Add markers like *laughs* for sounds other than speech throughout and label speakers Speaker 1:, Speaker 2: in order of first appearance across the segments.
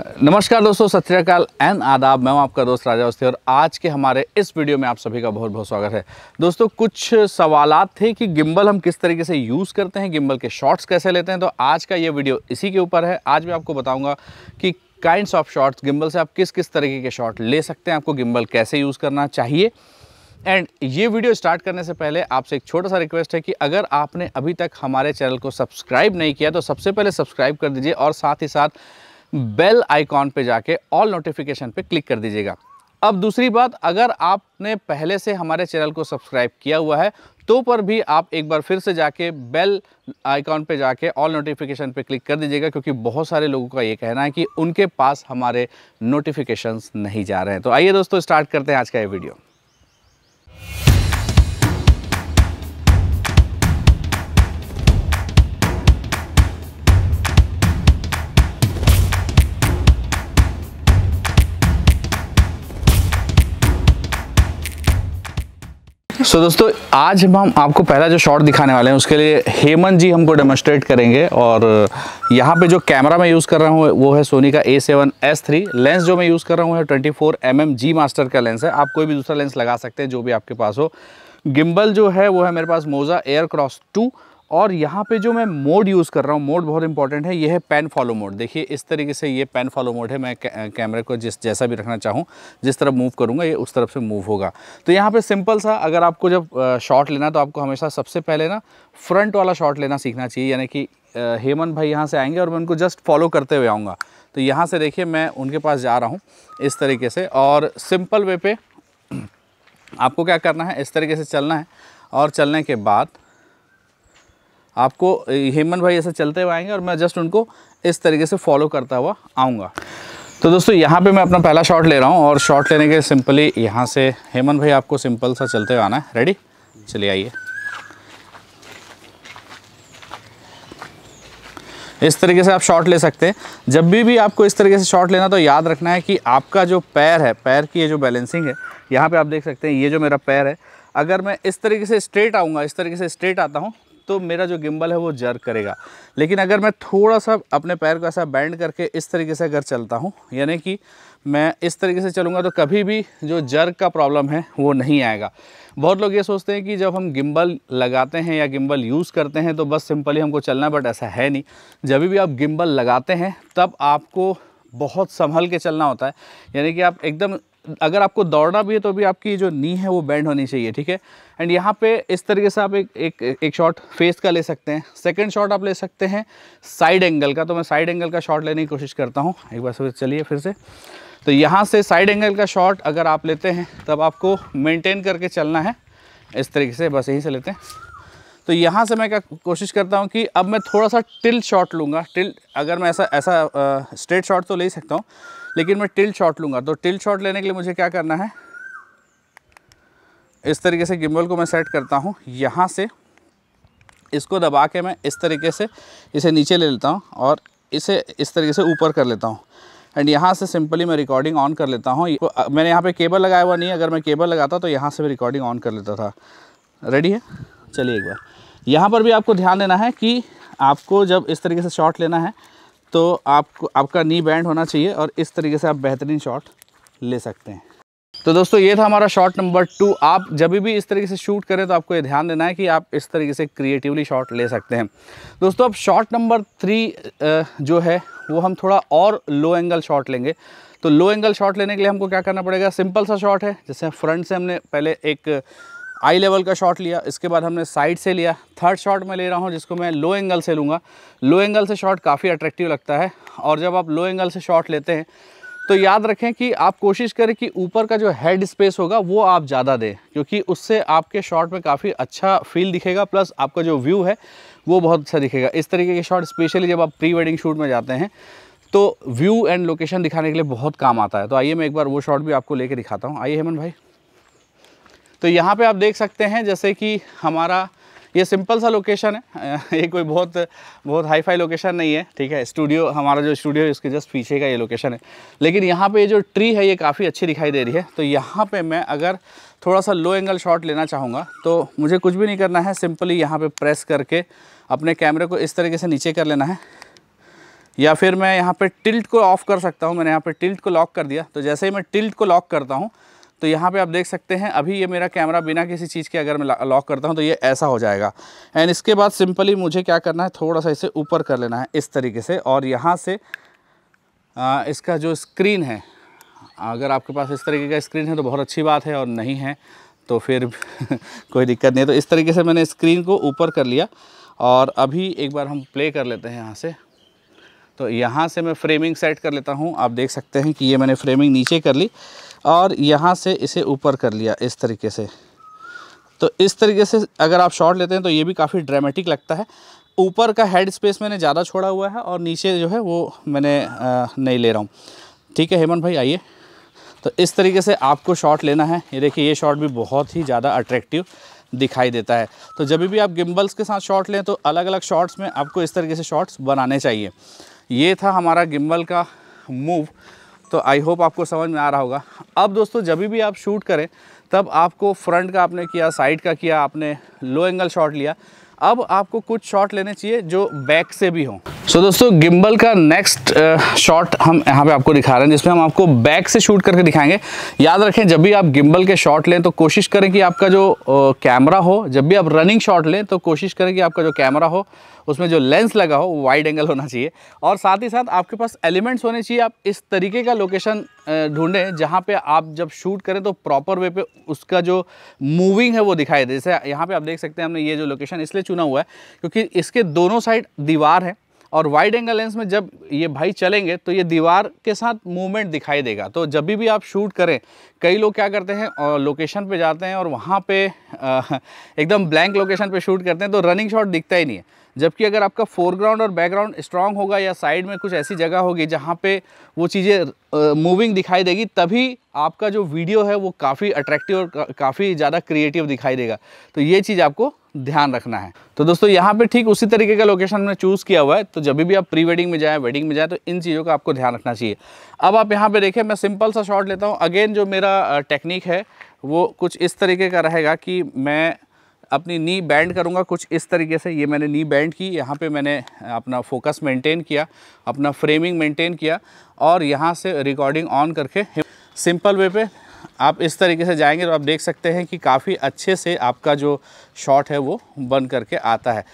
Speaker 1: नमस्कार दोस्तों सत श्रीकाल आदाब मैं हूं आपका दोस्त राजा अवस्थी और आज के हमारे इस वीडियो में आप सभी का बहुत बहुत स्वागत है दोस्तों कुछ सवालात थे कि गिम्बल हम किस तरीके से यूज़ करते हैं गिम्बल के शॉट्स कैसे लेते हैं तो आज का ये वीडियो इसी के ऊपर है आज मैं आपको बताऊँगा कि काइंड्स ऑफ शॉर्ट्स गिम्बल से आप किस किस तरीके के शॉर्ट ले सकते हैं आपको गिम्बल कैसे यूज़ करना चाहिए एंड ये वीडियो स्टार्ट करने से पहले आपसे एक छोटा सा रिक्वेस्ट है कि अगर आपने अभी तक हमारे चैनल को सब्सक्राइब नहीं किया तो सबसे पहले सब्सक्राइब कर दीजिए और साथ ही साथ बेल आइकॉन पे जाके ऑल नोटिफिकेशन पे क्लिक कर दीजिएगा अब दूसरी बात अगर आपने पहले से हमारे चैनल को सब्सक्राइब किया हुआ है तो पर भी आप एक बार फिर से जाके बेल आइकॉन पे जाके ऑल नोटिफिकेशन पे क्लिक कर दीजिएगा क्योंकि बहुत सारे लोगों का ये कहना है कि उनके पास हमारे नोटिफिकेशंस नहीं जा रहे हैं तो आइए दोस्तों स्टार्ट करते हैं आज का ये वीडियो सो so, दोस्तों आज हम आपको पहला जो शॉट दिखाने वाले हैं उसके लिए हेमंत जी हमको डेमोस्ट्रेट करेंगे और यहाँ पे जो कैमरा मैं यूज़ कर रहा हूँ वो है सोनी का A seven S three lens जो मैं यूज़ कर रहा हूँ है twenty four m m G master का लेंस है आप कोई भी दूसरा लेंस लगा सकते हैं जो भी आपके पास हो गिम्बल जो है वो है मेरे पास मोज़ा एयर क्रॉस टू और यहाँ पे जो मैं मोड यूज़ कर रहा हूँ मोड बहुत इंपॉर्टेंट है ये है पेन फॉलो मोड देखिए इस तरीके से ये पेन फॉलो मोड है मैं कैमरे को जिस जैसा भी रखना चाहूँ जिस तरफ मूव करूँगा ये उस तरफ से मूव होगा तो यहाँ पे सिंपल सा अगर आपको जब शॉट लेना तो आपको हमेशा सबसे पहले ना फ्रंट वाला शॉट लेना सीखना चाहिए यानी कि हेमंत भाई यहाँ से आएंगे और मैं उनको जस्ट फॉलो करते हुए आऊँगा तो यहाँ से देखिए मैं उनके पास जा रहा हूँ इस तरीके से और सिंपल वे पे आपको क्या करना है इस तरीके से चलना है और चलने के बाद आपको हेमंत भाई ऐसे चलते हुए आएंगे और मैं जस्ट उनको इस तरीके से फॉलो करता हुआ आऊँगा तो दोस्तों यहाँ पे मैं अपना पहला शॉट ले रहा हूँ और शॉट लेने के सिंपली यहाँ से हेमंत भाई आपको सिंपल सा चलते हुए आना है रेडी चलिए आइए इस तरीके से आप शॉट ले सकते हैं जब भी भी आपको इस तरीके से शॉट लेना तो याद रखना है कि आपका जो पैर है पैर की ये जो बैलेंसिंग है यहाँ पे आप देख सकते हैं ये जो मेरा पैर है अगर मैं इस तरीके से स्ट्रेट आऊँगा इस तरीके से स्ट्रेट आता हूँ तो मेरा जो गिम्बल है वो जर करेगा लेकिन अगर मैं थोड़ा सा अपने पैर को ऐसा बैंड करके इस तरीके से अगर चलता हूँ यानी कि मैं इस तरीके से चलूँगा तो कभी भी जो जर्क का प्रॉब्लम है वो नहीं आएगा बहुत लोग ये सोचते हैं कि जब हम गिम्बल लगाते हैं या गिम्बल यूज़ करते हैं तो बस सिंपली हमको चलना बट ऐसा है नहीं जब भी आप गिम्बल लगाते हैं तब आपको बहुत संभल के चलना होता है यानी कि आप एकदम अगर आपको दौड़ना भी है तो भी आपकी जो नी है वो बैंड होनी चाहिए ठीक है एंड यहाँ पे इस तरीके से आप एक एक एक शॉट फेस का ले सकते हैं सेकंड शॉट आप ले सकते हैं साइड एंगल का तो मैं साइड एंगल का शॉट लेने की कोशिश करता हूँ एक बार फिर चलिए फिर से तो यहाँ से साइड एंगल का शॉट अगर आप लेते हैं तब आपको मेनटेन करके चलना है इस तरीके से बस यहीं से लेते हैं तो यहाँ से मैं क्या कोशिश करता हूँ कि अब मैं थोड़ा सा टिल शॉट लूँगा टिल अगर मैं ऐसा ऐसा स्ट्रेट शॉट तो ले सकता हूँ लेकिन मैं टिल शॉट लूँगा तो टिल शॉट लेने के लिए मुझे क्या करना है इस तरीके से गिम्बल को मैं सेट करता हूँ यहाँ से इसको दबा के मैं इस तरीके से इसे नीचे ले लेता हूँ और इसे इस तरीके से ऊपर कर लेता हूँ एंड यहाँ से सिंपली मैं रिकॉर्डिंग ऑन कर लेता हूँ मैंने यहाँ पे केबल लगाया हुआ नहीं अगर मैं केबल लगाता तो यहाँ से भी रिकॉर्डिंग ऑन कर लेता था रेडी है चलिए एक बार यहाँ पर भी आपको ध्यान देना है कि आपको जब इस तरीके से शॉट लेना है तो आपको आपका नी बैंड होना चाहिए और इस तरीके से आप बेहतरीन शॉट ले सकते हैं तो दोस्तों ये था हमारा शॉट नंबर टू आप जब भी इस तरीके से शूट करें तो आपको ये ध्यान देना है कि आप इस तरीके से क्रिएटिवली शॉट ले सकते हैं दोस्तों अब शॉट नंबर थ्री जो है वो हम थोड़ा और लो एंगल शॉट लेंगे तो लो एंगल शॉट लेने के लिए हमको क्या करना पड़ेगा सिंपल सा शॉट है जैसे फ्रंट से हमने पहले एक आई लेवल का शॉट लिया इसके बाद हमने साइड से लिया थर्ड शॉट मैं ले रहा हूँ जिसको मैं लो एंगल से लूँगा लो एंगल से शॉट काफ़ी अट्रैक्टिव लगता है और जब आप लो एंगल से शॉट लेते हैं तो याद रखें कि आप कोशिश करें कि ऊपर का जो हेड स्पेस होगा वो आप ज़्यादा दें क्योंकि उससे आपके शॉट में काफ़ी अच्छा फील दिखेगा प्लस आपका जो व्यू है वो बहुत अच्छा दिखेगा इस तरीके के शॉट स्पेशली जब आप प्री वेडिंग शूट में जाते हैं तो व्यू एंड लोकेशन दिखाने के लिए बहुत काम आता है तो आइए मैं एक बार वो शॉट भी आपको लेके दिखाता हूँ आइए हेमन भाई तो यहाँ पे आप देख सकते हैं जैसे कि हमारा ये सिंपल सा लोकेशन है ये कोई बहुत बहुत हाई फाई लोकेशन नहीं है ठीक है स्टूडियो हमारा जो स्टूडियो है उसके जस्ट पीछे का ये लोकेशन है लेकिन यहाँ पे ये जो ट्री है ये काफ़ी अच्छी दिखाई दे रही है तो यहाँ पे मैं अगर थोड़ा सा लो एंगल शॉट लेना चाहूँगा तो मुझे कुछ भी नहीं करना है सिंपली यहाँ पर प्रेस करके अपने कैमरे को इस तरीके से नीचे कर लेना है या फिर मैं यहाँ पर टिल्ट को ऑफ़ कर सकता हूँ मैंने यहाँ पर टिल्ट को लॉक कर दिया तो जैसे ही मैं टिल्ट को लॉक करता हूँ तो यहाँ पे आप देख सकते हैं अभी ये मेरा कैमरा बिना किसी चीज़ के अगर मैं लॉक करता हूँ तो ये ऐसा हो जाएगा एंड इसके बाद सिंपली मुझे क्या करना है थोड़ा सा इसे ऊपर कर लेना है इस तरीके से और यहाँ से आ, इसका जो स्क्रीन है अगर आपके पास इस तरीके का स्क्रीन है तो बहुत अच्छी बात है और नहीं है तो फिर *laughs* कोई दिक्कत नहीं है तो इस तरीके से मैंने स्क्रीन को ऊपर कर लिया और अभी एक बार हम प्ले कर लेते हैं यहाँ से तो यहाँ से मैं फ्रेमिंग सेट कर लेता हूँ आप देख सकते हैं कि ये मैंने फ्रेमिंग नीचे कर ली और यहाँ से इसे ऊपर कर लिया इस तरीके से तो इस तरीके से अगर आप शॉट लेते हैं तो ये भी काफ़ी ड्रामेटिक लगता है ऊपर का हेड स्पेस मैंने ज़्यादा छोड़ा हुआ है और नीचे जो है वो मैंने आ, नहीं ले रहा हूँ ठीक है हेमंत भाई आइए तो इस तरीके से आपको शॉट लेना है ये देखिए ये शॉट भी बहुत ही ज़्यादा अट्रैक्टिव दिखाई देता है तो जब भी आप गिम्बल्स के साथ शॉट लें तो अलग अलग शॉट्स में आपको इस तरीके से शॉट्स बनाने चाहिए ये था हमारा गिम्बल का मूव तो आई होप आपको समझ में आ रहा होगा अब दोस्तों जब भी आप शूट करें तब आपको फ्रंट का आपने किया साइड का किया आपने लो एंगल शॉट लिया अब आपको कुछ शॉट लेने चाहिए जो बैक से भी हों सो so, दोस्तों गिम्बल का नेक्स्ट शॉट uh, हम यहाँ पे आपको दिखा रहे हैं जिसमें हम आपको बैक से शूट करके दिखाएंगे याद रखें जब भी आप गिम्बल के शॉट लें तो कोशिश करें कि आपका जो कैमरा uh, हो जब भी आप रनिंग शॉट लें तो कोशिश करें कि आपका जो कैमरा हो उसमें जो लेंस लगा हो वो वाइड एंगल होना चाहिए और साथ ही साथ आपके पास एलिमेंट्स होने चाहिए आप इस तरीके का लोकेशन uh, ढूंढें जहाँ पे आप जब शूट करें तो प्रॉपर वे पे उसका जो मूविंग है वो दिखाई दे जैसे यहाँ पे आप देख सकते हैं हमने ये जो लोकेशन इसलिए चुना हुआ है क्योंकि इसके दोनों साइड दीवार है और वाइड एंगल लेंस में जब ये भाई चलेंगे तो ये दीवार के साथ मूवमेंट दिखाई देगा तो जब भी आप शूट करें कई लोग क्या करते हैं और लोकेशन पे जाते हैं और वहाँ पे *laughs* एकदम ब्लैंक लोकेशन पे शूट करते हैं तो रनिंग शॉट दिखता ही नहीं है जबकि अगर आपका फोरग्राउंड और बैकग्राउंड स्ट्रांग होगा या साइड में कुछ ऐसी जगह होगी जहाँ पे वो चीज़ें मूविंग दिखाई देगी तभी आपका जो वीडियो है वो काफ़ी अट्रैक्टिव और का, काफ़ी ज़्यादा क्रिएटिव दिखाई देगा तो ये चीज़ आपको ध्यान रखना है तो दोस्तों यहाँ पे ठीक उसी तरीके का लोकेशन हमने चूज़ किया हुआ है तो जब भी आप प्री वेडिंग में जाएँ वेडिंग में जाएँ तो इन चीज़ों का आपको ध्यान रखना चाहिए अब आप यहाँ पे देखें मैं सिंपल सा शॉट लेता हूँ अगेन जो मेरा टेक्निक है वो कुछ इस तरीके का रहेगा कि मैं अपनी नी बैंड करूँगा कुछ इस तरीके से ये मैंने नी बैंड की यहाँ पे मैंने अपना फोकस मेंटेन किया अपना फ्रेमिंग मेंटेन किया और यहाँ से रिकॉर्डिंग ऑन करके सिंपल वे पे आप इस तरीके से जाएंगे तो आप देख सकते हैं कि काफ़ी अच्छे से आपका जो शॉट है वो बन करके आता है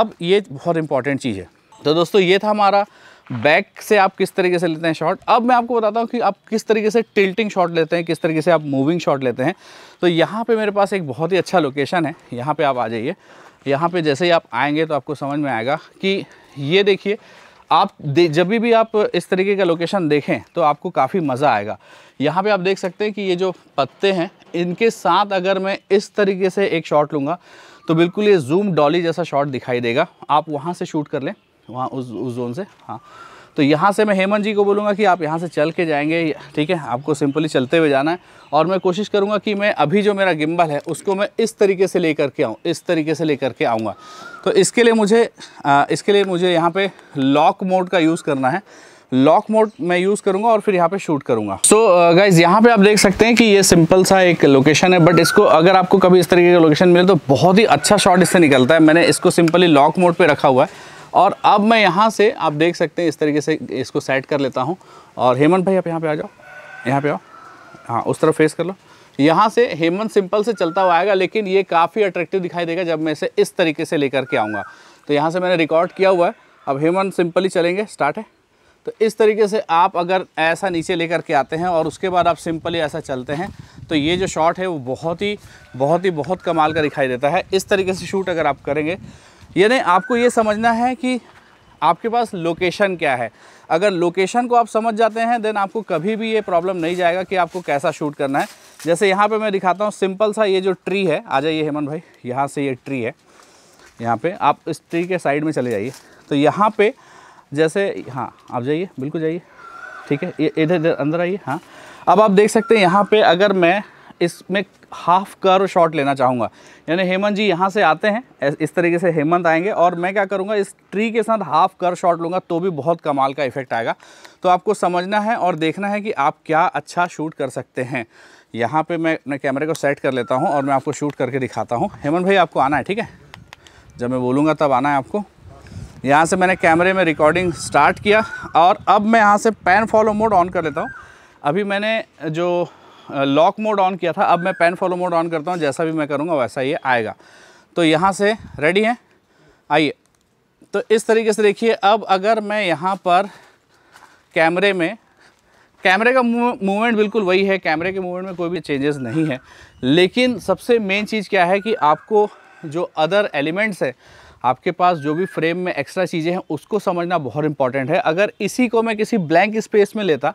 Speaker 1: अब ये बहुत इंपॉर्टेंट चीज़ है तो दोस्तों ये था हमारा बैक से आप किस तरीके से लेते हैं शॉट अब मैं आपको बताता हूँ कि आप किस तरीके से टिल्टिंग शॉट लेते हैं किस तरीके से आप मूविंग शॉट लेते हैं तो यहाँ पे मेरे पास एक बहुत ही अच्छा लोकेशन है यहाँ पे आप आ जाइए यहाँ पे जैसे ही आप आएंगे तो आपको समझ में आएगा कि ये देखिए आप दे, जब भी आप इस तरीके का लोकेशन देखें तो आपको काफ़ी मज़ा आएगा यहाँ पर आप देख सकते हैं कि ये जो पत्ते हैं इनके साथ अगर मैं इस तरीके से एक शॉट लूँगा तो बिल्कुल ये जूम डॉली जैसा शॉट दिखाई देगा आप वहाँ से शूट कर लें वहाँ उस उस जोन से हाँ तो यहाँ से मैं हेमंत जी को बोलूँगा कि आप यहाँ से चल के जाएंगे ठीक है आपको सिंपली चलते हुए जाना है और मैं कोशिश करूँगा कि मैं अभी जो मेरा गिम्बल है उसको मैं इस तरीके से ले करके आऊँ इस तरीके से ले करके आऊँगा तो इसके लिए मुझे आ, इसके लिए मुझे यहाँ पे लॉक मोड का यूज़ करना है लॉक मोड मैं यूज़ करूँगा और फिर यहाँ पे शूट करूँगा सो गाइज यहाँ पे आप देख सकते हैं कि ये सिंपल सा एक लोकेशन है बट इसको अगर आपको कभी इस तरीके का लोकेशन मिले तो बहुत ही अच्छा शॉट इससे निकलता है मैंने इसको सिंपली लॉक मोड पे रखा हुआ है और अब मैं यहाँ से आप देख सकते हैं इस तरीके से इसको सेट कर लेता हूँ और हेमंत भाई आप यहाँ पे आ जाओ यहाँ पे आओ हाँ उस तरफ फेस कर लो यहाँ से हेमंत सिंपल से चलता हुआ आएगा लेकिन ये काफ़ी अट्रैक्टिव दिखाई देगा जब मैं इसे इस तरीके से लेकर के आऊँगा तो यहाँ से मैंने रिकॉर्ड किया हुआ है अब हेमंत सिंपली चलेंगे स्टार्ट है तो इस तरीके से आप अगर ऐसा नीचे लेकर के आते हैं और उसके बाद आप सिंपली ऐसा चलते हैं तो ये जो शॉट है वो बहुत ही बहुत ही बहुत कमाल का दिखाई देता है इस तरीके से शूट अगर आप करेंगे यानी आपको ये समझना है कि आपके पास लोकेशन क्या है अगर लोकेशन को आप समझ जाते हैं देन आपको कभी भी ये प्रॉब्लम नहीं जाएगा कि आपको कैसा शूट करना है जैसे यहाँ पे मैं दिखाता हूँ सिंपल सा ये जो ट्री है आ जाइए हेमंत भाई यहाँ से ये ट्री है यहाँ पे आप इस ट्री के साइड में चले जाइए तो यहाँ पे जैसे हाँ आप जाइए बिल्कुल जाइए ठीक है ये इधर इधर अंदर आइए हाँ अब आप देख सकते हैं यहाँ पर अगर मैं इसमें हाफ कर्व शॉट लेना चाहूँगा यानी हेमंत जी यहाँ से आते हैं इस तरीके से हेमंत आएंगे और मैं क्या करूँगा इस ट्री के साथ हाफ कर्व शॉट लूँगा तो भी बहुत कमाल का इफेक्ट आएगा तो आपको समझना है और देखना है कि आप क्या अच्छा शूट कर सकते हैं यहाँ पर मैं अपने कैमरे को सेट कर लेता हूँ और मैं आपको शूट करके दिखाता हूँ हेमंत भाई आपको आना है ठीक है जब मैं बोलूँगा तब आना है आपको यहाँ से मैंने कैमरे में रिकॉर्डिंग स्टार्ट किया और अब मैं यहाँ से पैन फॉलो मोड ऑन कर लेता हूँ अभी मैंने जो लॉक मोड ऑन किया था अब मैं पेन फॉलो मोड ऑन करता हूँ जैसा भी मैं करूँगा वैसा ये आएगा तो यहाँ से रेडी है आइए तो इस तरीके से देखिए अब अगर मैं यहाँ पर कैमरे में कैमरे का मूवमेंट बिल्कुल वही है कैमरे के मूवमेंट में कोई भी चेंजेस नहीं है लेकिन सबसे मेन चीज़ क्या है कि आपको जो अदर एलिमेंट्स है आपके पास जो भी फ्रेम में एक्स्ट्रा चीज़ें हैं उसको समझना बहुत इंपॉर्टेंट है अगर इसी को मैं किसी ब्लैंक स्पेस में लेता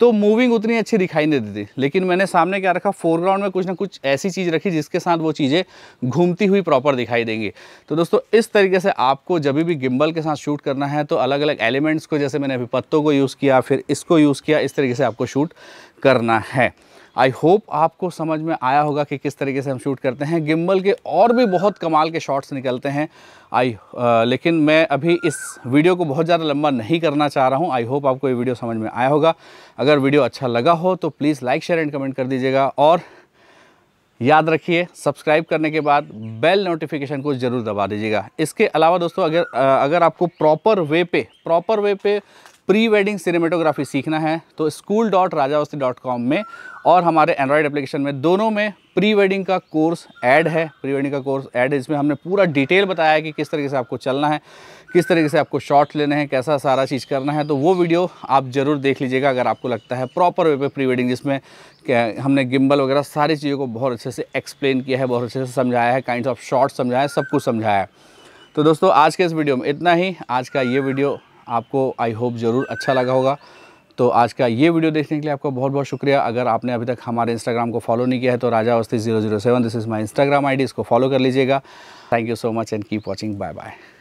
Speaker 1: तो मूविंग उतनी अच्छी दिखाई नहीं देती लेकिन मैंने सामने क्या रखा फोरग्राउंड में कुछ ना कुछ ऐसी चीज़ रखी जिसके साथ वो चीज़ें घूमती हुई प्रॉपर दिखाई देंगी तो दोस्तों इस तरीके से आपको जब भी गिम्बल के साथ शूट करना है तो अलग अलग एलिमेंट्स को जैसे मैंने अभी पत्तों को यूज़ किया फिर इसको यूज़ किया इस तरीके से आपको शूट करना है आई होप आपको समझ में आया होगा कि किस तरीके से हम शूट करते हैं गिम्बल के और भी बहुत कमाल के शॉट्स निकलते हैं आई uh, लेकिन मैं अभी इस वीडियो को बहुत ज़्यादा लंबा नहीं करना चाह रहा हूँ आई होप आपको ये वीडियो समझ में आया होगा अगर वीडियो अच्छा लगा हो तो please like share and comment कर दीजिएगा और याद रखिए सब्सक्राइब करने के बाद बेल नोटिफिकेशन को ज़रूर दबा दीजिएगा इसके अलावा दोस्तों अगर uh, अगर आपको प्रॉपर वे पे प्रॉपर वे पे प्री वेडिंग सिनेमेटोग्राफी सीखना है तो school dot Rajawasthi dot com में और हमारे एंड्रॉयड एप्लीकेशन में दोनों में प्री वेडिंग का कोर्स ऐड है प्री वेडिंग का कोर्स ऐड है इसमें हमने पूरा डिटेल बताया है कि किस तरीके से आपको चलना है किस तरीके से आपको शॉट लेने हैं कैसा सारा चीज़ करना है तो वो वीडियो आप ज़रूर देख लीजिएगा अगर आपको लगता है प्रॉपर वे पे प्री वेडिंग जिसमें हमने गिम्बल वगैरह सारी चीज़ों को बहुत अच्छे से एक्सप्लेन किया है बहुत अच्छे से समझाया है काइंड ऑफ शॉर्ट समझाया है सब कुछ समझाया है तो दोस्तों आज के इस वीडियो में इतना ही आज का ये वीडियो आपको आई होप ज़रूर अच्छा लगा होगा तो आज का ये वीडियो देखने के लिए आपका बहुत बहुत शुक्रिया अगर आपने अभी तक हमारे इंस्टाग्राम को फॉलो नहीं किया है तो Raja Awasthi zero zero seven this is my Instagram I इसको फॉलो कर लीजिएगा thank you so much and keep watching bye bye